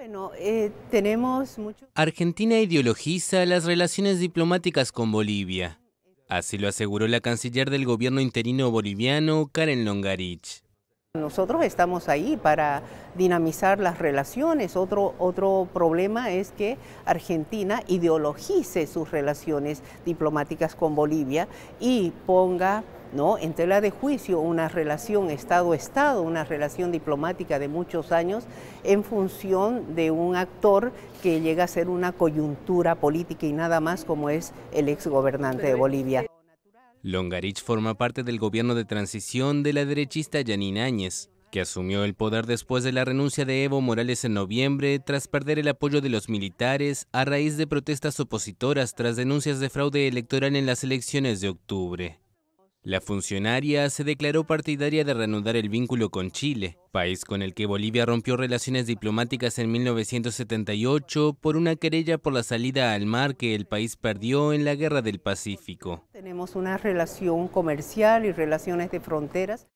Bueno, eh, tenemos mucho... Argentina ideologiza las relaciones diplomáticas con Bolivia. Así lo aseguró la canciller del gobierno interino boliviano, Karen Longarich. Nosotros estamos ahí para dinamizar las relaciones. Otro, otro problema es que Argentina ideologice sus relaciones diplomáticas con Bolivia y ponga ¿no? en de juicio una relación Estado-Estado, una relación diplomática de muchos años, en función de un actor que llega a ser una coyuntura política y nada más como es el exgobernante de Bolivia. Longarich forma parte del gobierno de transición de la derechista Yanina Áñez, que asumió el poder después de la renuncia de Evo Morales en noviembre tras perder el apoyo de los militares a raíz de protestas opositoras tras denuncias de fraude electoral en las elecciones de octubre. La funcionaria se declaró partidaria de reanudar el vínculo con Chile, país con el que Bolivia rompió relaciones diplomáticas en 1978 por una querella por la salida al mar que el país perdió en la Guerra del Pacífico. Tenemos una relación comercial y relaciones de fronteras.